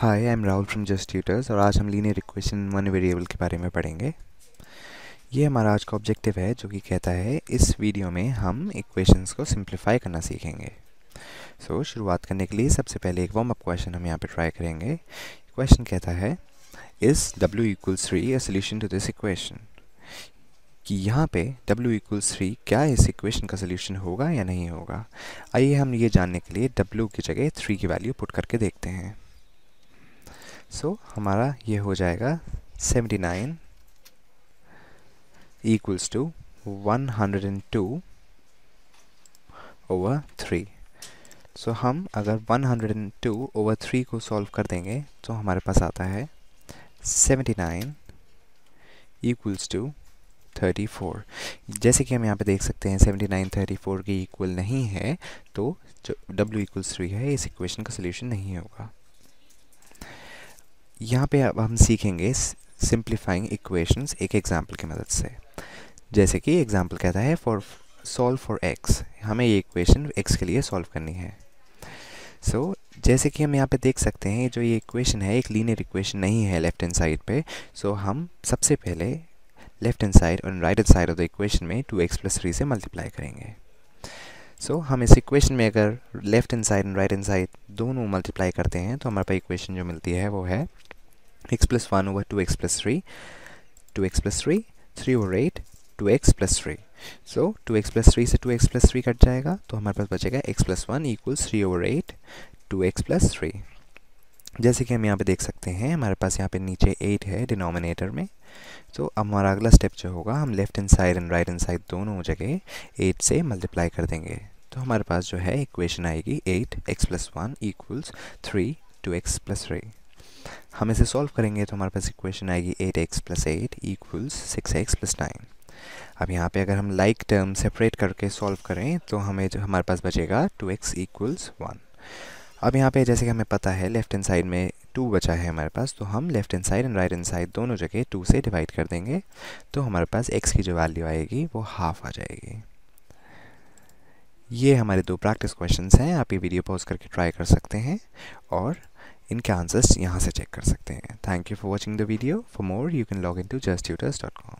hi I am Rahul from Just Tutors और आज हम लीनियर इक्वेशन वन वेरिएबल के बारे में पढ़ेंगे ये हमारा आज का ऑब्जेक्टिव है जो कि कहता है इस वीडियो में हम इक्वेशंस को सिंप्लीफाई करना सीखेंगे सो so, शुरुआत करने के लिए सबसे पहले एक वार्म अप क्वेश्चन हम यहाँ पे ट्राई करेंगे क्वेश्चन कहता है is W equals three a solution to this equation कि यहाँ पे w इक्वल्स थ्री क्या इस इक्वेशन का सोल्यूशन होगा या नहीं होगा आइए हम ये जानने के लिए w की जगह थ्री की वैल्यू पुट करके देखते हैं सो so, हमारा ये हो जाएगा seventy nine equals to one hundred and two over three so हम अगर one hundred and two over three को सॉल्व कर देंगे तो हमारे पास आता है seventy nine equals to thirty four जैसे कि हम यहाँ पे देख सकते हैं सेवेंटी नाइन थर्टी फोर की इक्वल नहीं है तो जो डब्ल्यू इक्वल्स थ्री है इस इक्वेशन का सोल्यूशन नहीं होगा यहाँ पे अब हम सीखेंगे सिंप्लीफाइंग इक्वेशंस एक एग्जाम्पल की मदद से जैसे कि एग्जाम्पल कहता है फॉर सॉल्व फॉर एक्स हमें ये इक्वेशन एक्स के लिए सॉल्व करनी है सो so, जैसे कि हम यहाँ पे देख सकते हैं जो ये इक्वेशन है एक लीनियर इक्वेशन नहीं है लेफ्ट हैंड साइड पे सो so हम सबसे पहले लेफ्ट हैंड साइड और right hand side of the equation में टू एक्स प्लस थ्री से मल्टीप्लाई करेंगे सो so, हम इस इक्वेशन में अगर left hand side and right hand side दोनों मल्टीप्लाई करते हैं तो हमारे पास इक्वेशन जो मिलती है वो है x plus 1 over 2x plus 3 2x plus 3 3 over 8 2x plus 3 so so, 2x plus three से 2x प्लस थ्री कट जाएगा तो हमारे पास बचेगा x plus one equals three over eight two x plus three जैसे कि हम यहाँ पे देख सकते हैं हमारे पास यहाँ पे नीचे एट है डिनोमिनेटर में तो अब हमारा अगला स्टेप जो होगा हम left hand side and right hand side दोनों जगह एट से मल्टीप्लाई कर देंगे तो हमारे पास जो है इक्वेशन आएगी eight x plus one equals three two x plus three हम इसे सॉल्व करेंगे तो हमारे पास इक्वेशन आएगी eight x plus eight equals six x plus nine अब यहाँ पे अगर हम लाइक like टर्म सेपरेट करके सॉल्व करें तो हमें जो हमारे पास बचेगा टू एक्स इक्वल्स वन अब यहाँ पे जैसे कि हमें पता है लेफ्ट हैंड साइड में टू बचा है हमारे पास तो हम left hand side and right hand side दोनों जगह टू से डिवाइड कर देंगे तो हमारे पास एक्स की जो वैल्यू आएगी वो हाफ आ जाएगी ये हमारे दो प्रैक्टिस क्वेश्चंस हैं आप ये वीडियो पॉज करके ट्राई कर सकते हैं और इनके आंसर्स यहाँ से चेक कर सकते हैं thank you for watching the video for more you can log in to Just Tutors dot com